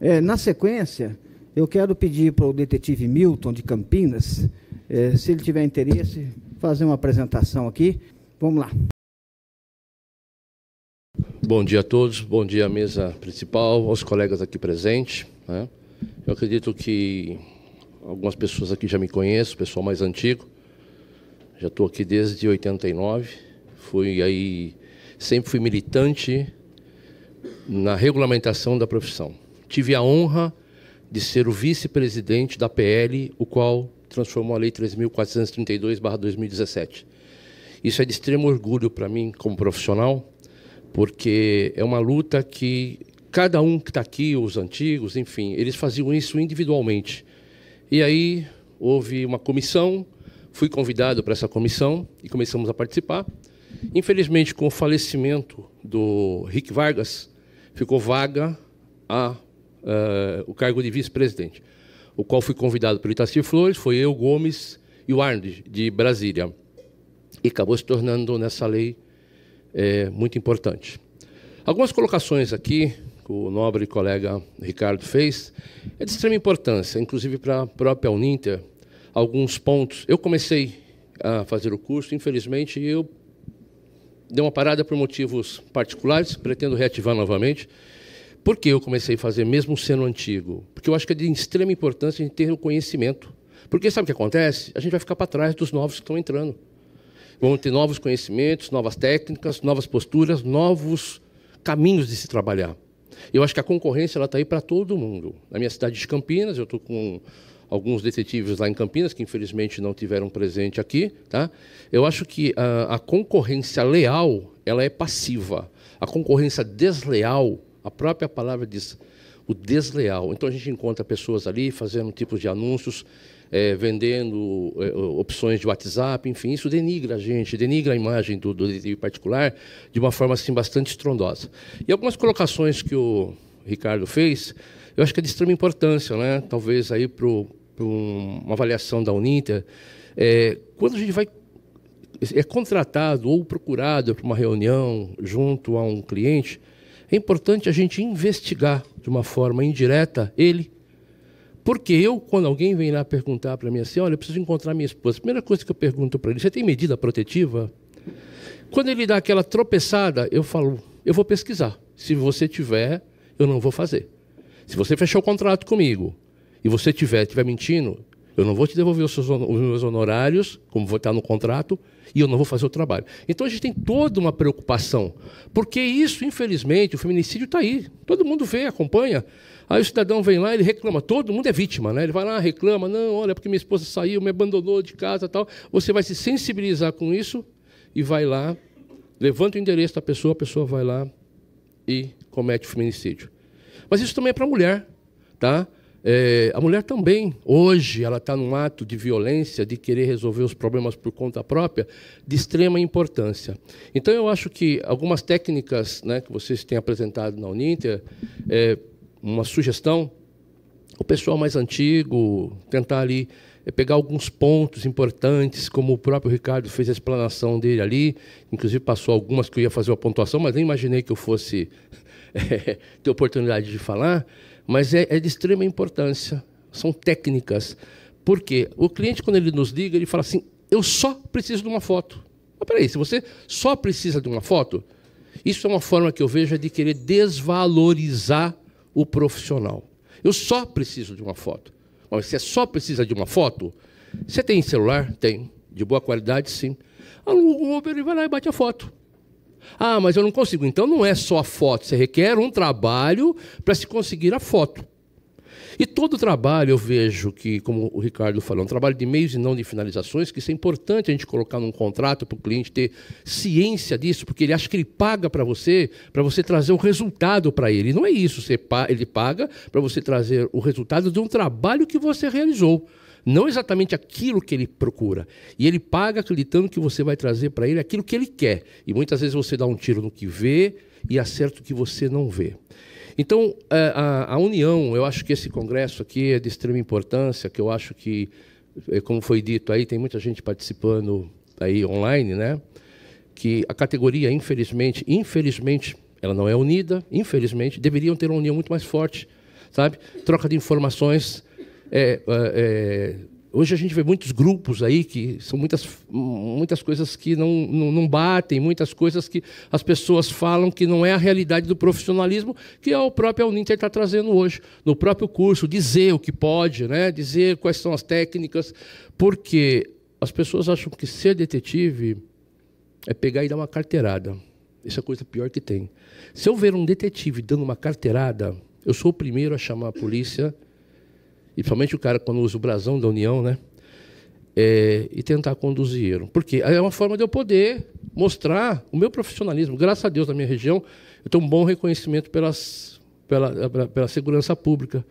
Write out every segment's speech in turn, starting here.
É, na sequência, eu quero pedir para o detetive Milton de Campinas, é, se ele tiver interesse, fazer uma apresentação aqui. Vamos lá. Bom dia a todos, bom dia à mesa principal, aos colegas aqui presentes. Né? Eu acredito que algumas pessoas aqui já me conhecem, o pessoal mais antigo. Já estou aqui desde 89. Fui aí, sempre fui militante na regulamentação da profissão. Tive a honra de ser o vice-presidente da PL, o qual transformou a Lei 3.432-2017. Isso é de extremo orgulho para mim como profissional, porque é uma luta que cada um que está aqui, os antigos, enfim, eles faziam isso individualmente. E aí houve uma comissão, fui convidado para essa comissão e começamos a participar. Infelizmente, com o falecimento do Rick Vargas, ficou vaga a uh, o cargo de vice-presidente, o qual fui convidado pelo Itaci Flores, foi eu, Gomes e o Arnold, de Brasília. E acabou se tornando, nessa lei, é, muito importante. Algumas colocações aqui que o nobre colega Ricardo fez é de extrema importância, inclusive para a própria Uninter, alguns pontos. Eu comecei a fazer o curso, infelizmente, eu dei uma parada por motivos particulares, pretendo reativar novamente. Por que eu comecei a fazer, mesmo sendo antigo? Porque eu acho que é de extrema importância a gente ter o conhecimento. Porque sabe o que acontece? A gente vai ficar para trás dos novos que estão entrando. Vão ter novos conhecimentos, novas técnicas, novas posturas, novos caminhos de se trabalhar. Eu acho que a concorrência está aí para todo mundo. Na minha cidade de Campinas, eu estou com alguns detetives lá em Campinas, que infelizmente não tiveram presente aqui. Tá? Eu acho que a, a concorrência leal ela é passiva. A concorrência desleal a própria palavra diz o desleal. Então a gente encontra pessoas ali fazendo tipos de anúncios, é, vendendo é, opções de WhatsApp, enfim, isso denigra a gente, denigra a imagem do, do detetive particular de uma forma assim bastante estrondosa. E algumas colocações que o Ricardo fez, eu acho que é de extrema importância, né? Talvez aí para uma avaliação da Uninter, é, quando a gente vai é contratado ou procurado para uma reunião junto a um cliente, é importante a gente investigar de uma forma indireta ele. Porque eu, quando alguém vem lá perguntar para mim assim, olha, eu preciso encontrar minha esposa, a primeira coisa que eu pergunto para ele, você tem medida protetiva? Quando ele dá aquela tropeçada, eu falo, eu vou pesquisar. Se você tiver, eu não vou fazer. Se você fechou o contrato comigo e você tiver, tiver mentindo, eu não vou te devolver os, seus, os meus honorários, como vou estar no contrato, e eu não vou fazer o trabalho. Então a gente tem toda uma preocupação, porque isso, infelizmente, o feminicídio está aí. Todo mundo vê, acompanha. Aí o cidadão vem lá, ele reclama, todo mundo é vítima, né? Ele vai lá, reclama, não, olha, porque minha esposa saiu, me abandonou de casa tal. Você vai se sensibilizar com isso e vai lá, levanta o endereço da pessoa, a pessoa vai lá e comete o feminicídio. Mas isso também é para a mulher, tá? É, a mulher também, hoje, ela está num ato de violência, de querer resolver os problemas por conta própria, de extrema importância. Então, eu acho que algumas técnicas né, que vocês têm apresentado na Uninter, é, uma sugestão, o pessoal mais antigo tentar ali é pegar alguns pontos importantes, como o próprio Ricardo fez a explanação dele ali, inclusive passou algumas que eu ia fazer uma pontuação, mas nem imaginei que eu fosse é, ter oportunidade de falar mas é, é de extrema importância. São técnicas. Porque o cliente, quando ele nos liga, ele fala assim: eu só preciso de uma foto. Mas peraí, se você só precisa de uma foto, isso é uma forma que eu vejo de querer desvalorizar o profissional. Eu só preciso de uma foto. Mas você é só precisa de uma foto? Você tem celular? Tem. De boa qualidade, sim. Ah, o Uber e vai lá e bate a foto. Ah, mas eu não consigo. Então não é só a foto, você requer um trabalho para se conseguir a foto. E todo trabalho, eu vejo que, como o Ricardo falou, é um trabalho de meios e não de finalizações, que isso é importante a gente colocar num contrato para o cliente ter ciência disso, porque ele acha que ele paga para você, para você trazer um resultado para ele. E não é isso, você, ele paga para você trazer o resultado de um trabalho que você realizou não exatamente aquilo que ele procura. E ele paga acreditando que você vai trazer para ele aquilo que ele quer. E muitas vezes você dá um tiro no que vê e acerta o que você não vê. Então, é, a, união, eu acho que esse congresso aqui é de extrema importância, que eu acho que, é, como foi dito aí, tem muita gente participando aí online, né? Que a categoria, infelizmente, infelizmente, ela não é unida, infelizmente, deveriam ter uma união muito mais forte, sabe? Troca de informações, é, é, é, hoje a gente vê muitos grupos aí que são muitas, muitas coisas que não, não, não, batem, muitas coisas que as pessoas falam que não é a realidade do profissionalismo que é o próprio Uninter está trazendo hoje, no próprio curso, dizer o que pode, né? dizer quais são as técnicas, porque as pessoas acham que ser detetive é pegar e dar uma carteirada. Isso é a coisa pior que tem. Se eu ver um detetive dando uma carteirada, eu sou o primeiro a chamar a polícia e principalmente o cara quando usa o brasão da União, né? É, e tentar conduzir ele. Porque é uma forma de eu poder mostrar o meu profissionalismo. Graças a Deus, na minha região, eu tenho um bom reconhecimento pelas, pela, pela, pela segurança pública,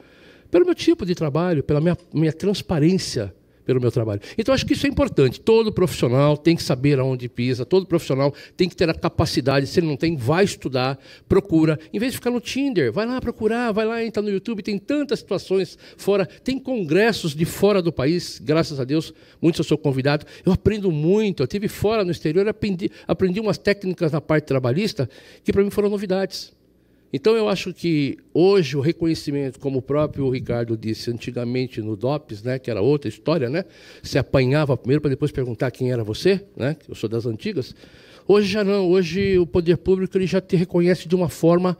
pelo meu tipo de trabalho, pela minha, minha transparência pelo meu trabalho. Então, acho que isso é importante. Todo profissional tem que saber aonde pisa, todo profissional tem que ter a capacidade. Se ele não tem, vai estudar, procura. Em vez de ficar no Tinder, vai lá procurar, vai lá, entrar no YouTube. Tem tantas situações fora. Tem congressos de fora do país, graças a Deus, muitos eu sou convidado. Eu aprendo muito. Eu tive fora no exterior, aprendi, aprendi umas técnicas na parte trabalhista que para mim foram novidades. Então, eu acho que hoje o reconhecimento, como o próprio Ricardo disse antigamente no DOPS, né, que era outra história, né, se apanhava primeiro para depois perguntar quem era você, né, eu sou das antigas. Hoje já não, hoje o poder público ele já te reconhece de uma forma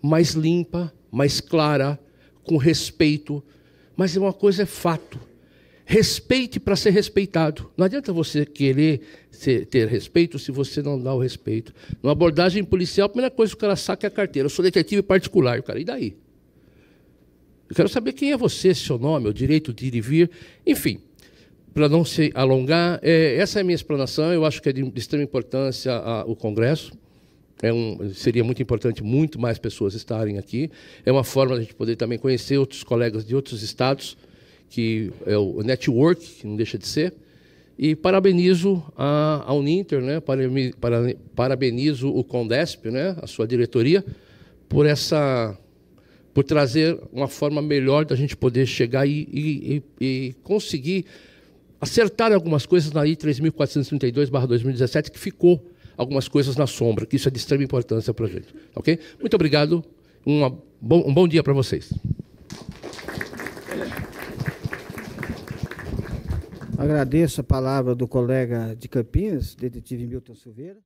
mais limpa, mais clara, com respeito. Mas é uma coisa é fato: Respeite para ser respeitado. Não adianta você querer ser, ter respeito se você não dá o respeito. Numa abordagem policial, a primeira coisa que o cara saca é a carteira. Eu sou detetive particular. cara, e daí? Eu quero saber quem é você, seu nome, o direito de ir e vir. Enfim, para não se alongar, é, essa é a minha explanação. Eu acho que é de, de extrema importância a, o Congresso. É um, seria muito importante muito mais pessoas estarem aqui. É uma forma de a gente poder também conhecer outros colegas de outros estados que é o network, que não deixa de ser. E parabenizo a, a Uninter, né? parabenizo o Condesp, né? a sua diretoria, por essa por trazer uma forma melhor da gente poder chegar e, e, e conseguir acertar algumas coisas na I 3432/2017 que ficou algumas coisas na sombra, que isso é de extrema importância para a gente, OK? Muito obrigado. um bom dia para vocês. Agradeço a palavra do colega de Campinas, detetive Milton Silveira.